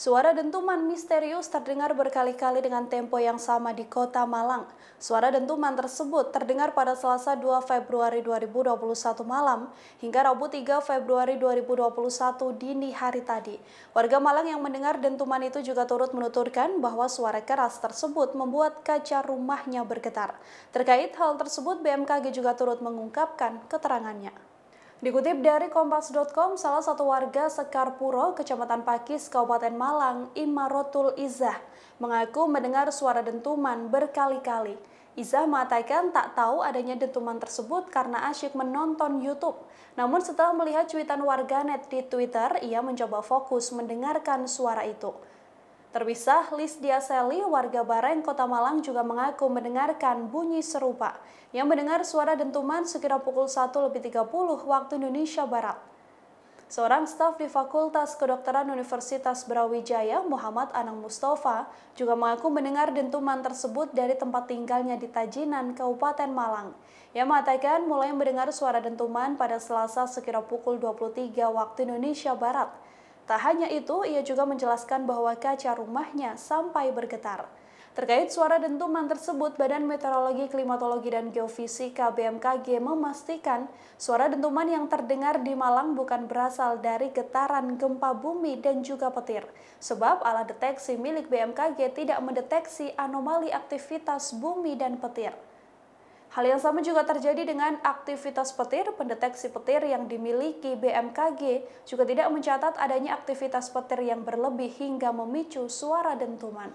Suara dentuman misterius terdengar berkali-kali dengan tempo yang sama di kota Malang. Suara dentuman tersebut terdengar pada Selasa 2 Februari 2021 malam hingga Rabu 3 Februari 2021 dini hari tadi. Warga Malang yang mendengar dentuman itu juga turut menuturkan bahwa suara keras tersebut membuat kaca rumahnya bergetar. Terkait hal tersebut, BMKG juga turut mengungkapkan keterangannya. Dikutip dari Kompas.com, salah satu warga Sekarpuro, Kecamatan Pakis, Kabupaten Malang, Imarotul Izah, mengaku mendengar suara dentuman berkali-kali. Izah mengatakan tak tahu adanya dentuman tersebut karena asyik menonton YouTube. Namun setelah melihat cuitan warganet di Twitter, ia mencoba fokus mendengarkan suara itu. Terpisah, Liz Diaseli, warga Bareng, Kota Malang juga mengaku mendengarkan bunyi serupa yang mendengar suara dentuman sekitar pukul 1 lebih 30 waktu Indonesia Barat. Seorang staf di Fakultas Kedokteran Universitas Brawijaya, Muhammad Anang Mustafa, juga mengaku mendengar dentuman tersebut dari tempat tinggalnya di Tajinan, Kabupaten Malang. Ia mengatakan mulai mendengar suara dentuman pada Selasa sekitar pukul 23 waktu Indonesia Barat. Tak hanya itu, ia juga menjelaskan bahwa kaca rumahnya sampai bergetar. Terkait suara dentuman tersebut, Badan Meteorologi, Klimatologi, dan Geofisika BMKG memastikan suara dentuman yang terdengar di Malang bukan berasal dari getaran gempa bumi dan juga petir. Sebab alat deteksi milik BMKG tidak mendeteksi anomali aktivitas bumi dan petir. Hal yang sama juga terjadi dengan aktivitas petir, pendeteksi petir yang dimiliki BMKG juga tidak mencatat adanya aktivitas petir yang berlebih hingga memicu suara dentuman.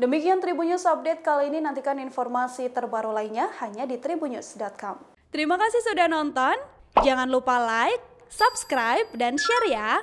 Demikian Tribunnews Update kali ini nantikan informasi terbaru lainnya hanya di tribunnews.com. Terima kasih sudah nonton, jangan lupa like, subscribe, dan share ya!